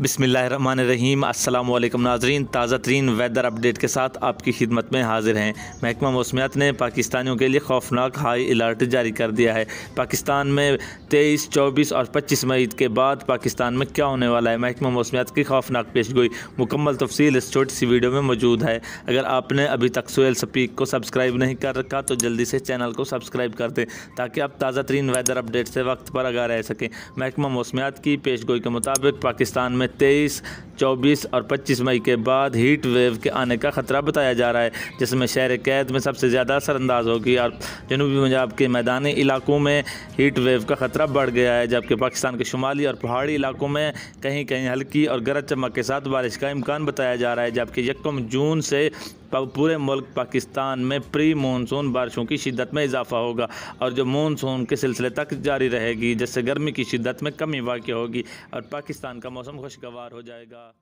बसमीम अल्लाम नाजरीन ताज़ा तरीन वेदर अपडेट के साथ आपकी खिदमत में हाजिर हैं महकमा मौसमियात ने पाकिस्तानियों के लिए खौफनाक हाई अलर्ट जारी कर दिया है पाकिस्तान में तेईस चौबीस और पच्चीस मई के बाद पाकिस्तान में क्या होने वाला है महकमा मौसमियात की खौफनाक पेश गोई मुकम्मल तफसील इस छोटी सी वीडियो में मौजूद है अगर आपने अभी तक सोहेल स्पीक को सब्सक्राइब नहीं कर रखा तो जल्दी से चैनल को सब्सक्राइब कर दें ताकि आप ताज़ा तरीन वेदर अपडेट से वक्त पर आगा रह सकें महकमा मौसमियात की पेश गोई के मुताबिक पाकिस्तान में में तेईस चौबीस और पच्चीस मई के बाद हीट वेव के आने का खतरा बताया जा रहा है जिसमें शहर कैद में सबसे ज़्यादा असरअंदाज होगी और जनूबी पंजाब के मैदानी इलाकों में हीट वेव का खतरा बढ़ गया है जबकि पाकिस्तान के शुमाली और पहाड़ी इलाकों में कहीं कहीं हल्की और गरज चमक के साथ बारिश का इम्कान बताया जा रहा है जबकि यकम जून से पूरे मुल्क पाकिस्तान में प्री मानसून बारिशों की शिदत में इजाफा होगा और जो मानसून के सिलसिले तक जारी रहेगी जिससे गर्मी की शिदत में कमी वाक़ होगी और पाकिस्तान का मौसम खुशगवार हो जाएगा